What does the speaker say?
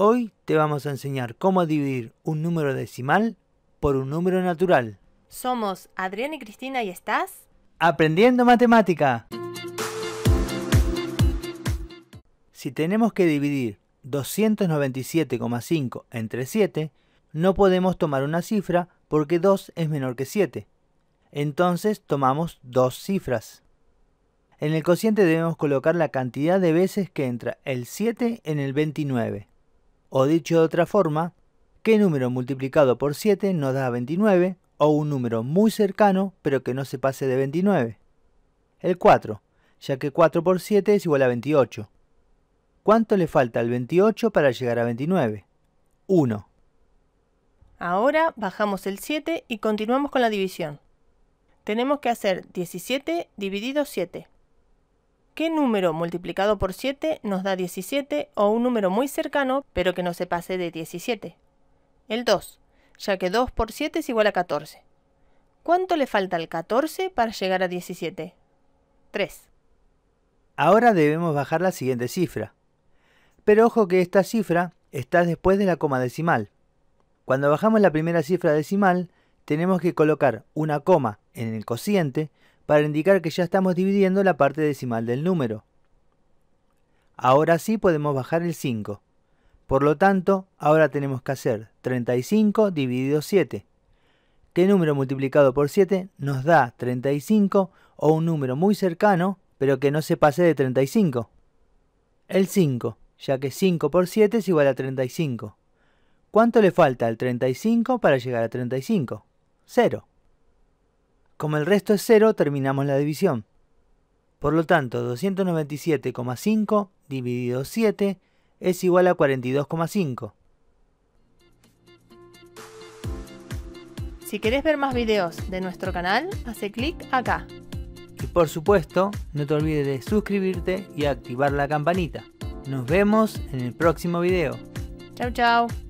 Hoy te vamos a enseñar cómo dividir un número decimal por un número natural. Somos Adrián y Cristina y estás aprendiendo matemática. Si tenemos que dividir 297,5 entre 7, no podemos tomar una cifra porque 2 es menor que 7. Entonces tomamos dos cifras. En el cociente debemos colocar la cantidad de veces que entra el 7 en el 29. O dicho de otra forma, ¿qué número multiplicado por 7 nos da 29 o un número muy cercano pero que no se pase de 29? El 4, ya que 4 por 7 es igual a 28. ¿Cuánto le falta al 28 para llegar a 29? 1. Ahora bajamos el 7 y continuamos con la división. Tenemos que hacer 17 dividido 7. ¿Qué número multiplicado por 7 nos da 17 o un número muy cercano pero que no se pase de 17? El 2, ya que 2 por 7 es igual a 14. ¿Cuánto le falta al 14 para llegar a 17? 3. Ahora debemos bajar la siguiente cifra. Pero ojo que esta cifra está después de la coma decimal. Cuando bajamos la primera cifra decimal, tenemos que colocar una coma en el cociente para indicar que ya estamos dividiendo la parte decimal del número. Ahora sí podemos bajar el 5. Por lo tanto, ahora tenemos que hacer 35 dividido 7. ¿Qué número multiplicado por 7 nos da 35 o un número muy cercano, pero que no se pase de 35? El 5, ya que 5 por 7 es igual a 35. ¿Cuánto le falta al 35 para llegar a 35? 0. Como el resto es 0, terminamos la división. Por lo tanto, 297,5 dividido 7 es igual a 42,5. Si querés ver más videos de nuestro canal, hace clic acá. Y por supuesto, no te olvides de suscribirte y activar la campanita. Nos vemos en el próximo video. Chao, chao.